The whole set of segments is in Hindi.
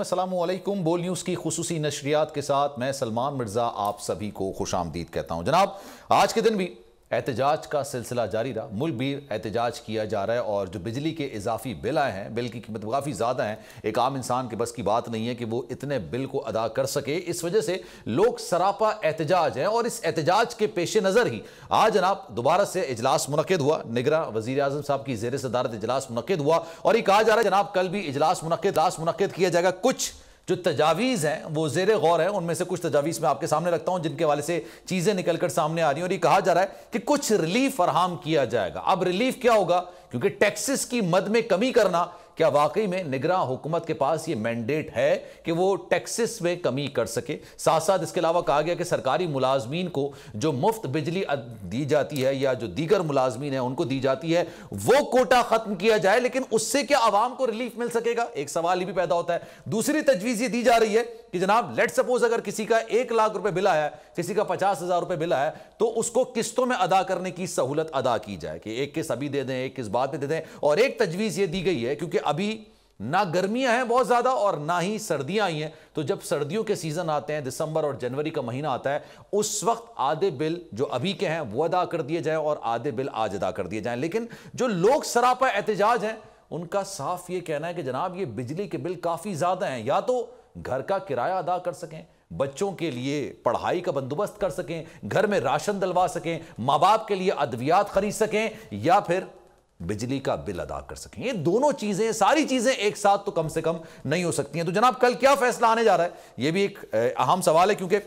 असलम बोल न्यूज़ की खसूसी नशरियात के साथ मैं सलमान मिर्ज़ा आप सभी को खुश आमदीद कहता हूँ जनाब आज के दिन भी एहतजाज का सिलसिला जारी रहा मुल्क भी एहतजाज किया जा रहा है और जो बिजली के इजाफी बिल आए हैं बिल की कीमत काफ़ी ज़्यादा हैं एक आम इंसान के बस की बात नहीं है कि वो इतने बिल को अदा कर सके इस वजह से लोग सरापा एहतजाज हैं और इस एहतजाज के पेश नज़र ही आज जनाब दोबारा से इजलास मनद हुआ निगरा वजी अजम साहब की जेर सदारत इजलास मनद हुआ और ये कहा जा रहा है जनाब कल भी इजलास मुनद मनद किया जाएगा कुछ जो तजावीज़ हैं वो जेर गौर है उनमें से कुछ तजावीज़ मैं आपके सामने रखता हूँ जिनके वाले से चीज़ें निकल कर सामने आ रही हैं और ये कहा जा रहा है कि कुछ रिलीफ फरहम किया जाएगा अब रिलीफ क्या होगा क्योंकि टैक्सेस की मद में कमी करना क्या वाकई में निगरा हुकूमत के पास ये मैंडेट है कि वो टैक्सेस में कमी कर सके साथ साथ इसके अलावा कहा गया कि सरकारी मुलाजमीन को जो मुफ्त बिजली दी जाती है या जो दीगर मुलाजमीन है उनको दी जाती है वो कोटा खत्म किया जाए लेकिन उससे क्या आवाम को रिलीफ मिल सकेगा एक सवाल ये भी पैदा होता है दूसरी तजवीज़ ये दी जा रही है कि जनाब लेट सपोज अगर किसी का एक लाख रुपए बिल आया किसी का पचास हजार रुपए बिल आया तो उसको किस्तों में अदा करने की सहूलत अदा की जाए कि एक किस्त अभी दे दें एक किस्त बाद में दे दें और एक तजवीज़ ये दी गई है क्योंकि अभी ना गर्मियां हैं बहुत ज़्यादा और ना ही सर्दियां आई हैं तो जब सर्दियों के सीज़न आते हैं दिसंबर और जनवरी का महीना आता है उस वक्त आधे बिल जो अभी के हैं वो अदा कर दिए जाएं और आधे बिल आज अदा कर दिए जाएं लेकिन जो लोग सरापा एहतजाज हैं उनका साफ ये कहना है कि जनाब ये बिजली के बिल काफ़ी ज़्यादा हैं या तो घर का किराया अदा कर सकें बच्चों के लिए पढ़ाई का बंदोबस्त कर सकें घर में राशन दिलवा सकें माँ बाप के लिए अद्वियात खरीद सकें या फिर बिजली का बिल अदा कर सकें ये दोनों चीज़ें सारी चीज़ें एक साथ तो कम से कम नहीं हो सकती हैं तो जनाब कल क्या फैसला आने जा रहा है ये भी एक अहम सवाल है क्योंकि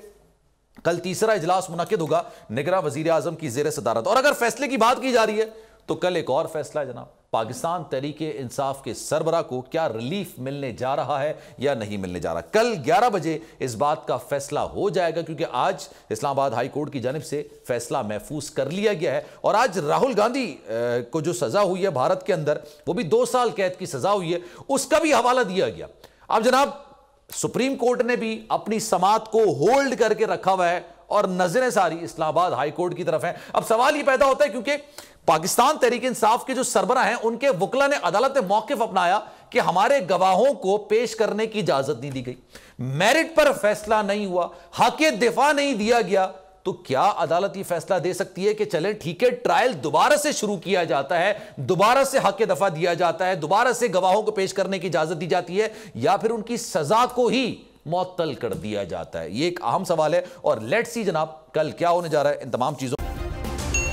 कल तीसरा इजलास मुनद होगा निगरा वजीर आजम की जेर सदारत और अगर फैसले की बात की जा रही है तो कल एक और फैसला है जनाब पाकिस्तान तरीके इंसाफ के सरबरा को क्या रिलीफ मिलने जा रहा है या नहीं मिलने जा रहा कल 11 बजे इस बात का फैसला हो जाएगा क्योंकि आज इस्लामाबाद हाई कोर्ट की जानब से फैसला महफूज कर लिया गया है और आज राहुल गांधी को जो सजा हुई है भारत के अंदर वो भी दो साल कैद की सजा हुई है उसका भी हवाला दिया गया अब जनाब सुप्रीम कोर्ट ने भी अपनी समात को होल्ड करके रखा हुआ है और नजरें सारी इस्लामाबाद हाई कोर्ट की तरफ है अब सवाल ये पैदा होता है क्योंकि पाकिस्तान तहरीक इंसाफ के जो सरबरा हैं उनके वकला ने अदालत में मौकफ अपनाया कि हमारे गवाहों को पेश करने की इजाजत नहीं दी गई मेरिट पर फैसला नहीं हुआ हक दिफा नहीं दिया गया तो क्या अदालत यह फैसला दे सकती है कि चले ठीक है ट्रायल दोबारा से शुरू किया जाता है दोबारा से हक दफा दिया जाता है दोबारा से गवाहों को पेश करने की इजाजत दी जाती है या फिर उनकी सजा को ही मअतल कर दिया जाता है यह एक अहम सवाल है और लेट सी जनाब कल क्या होने जा रहा है इन तमाम चीजों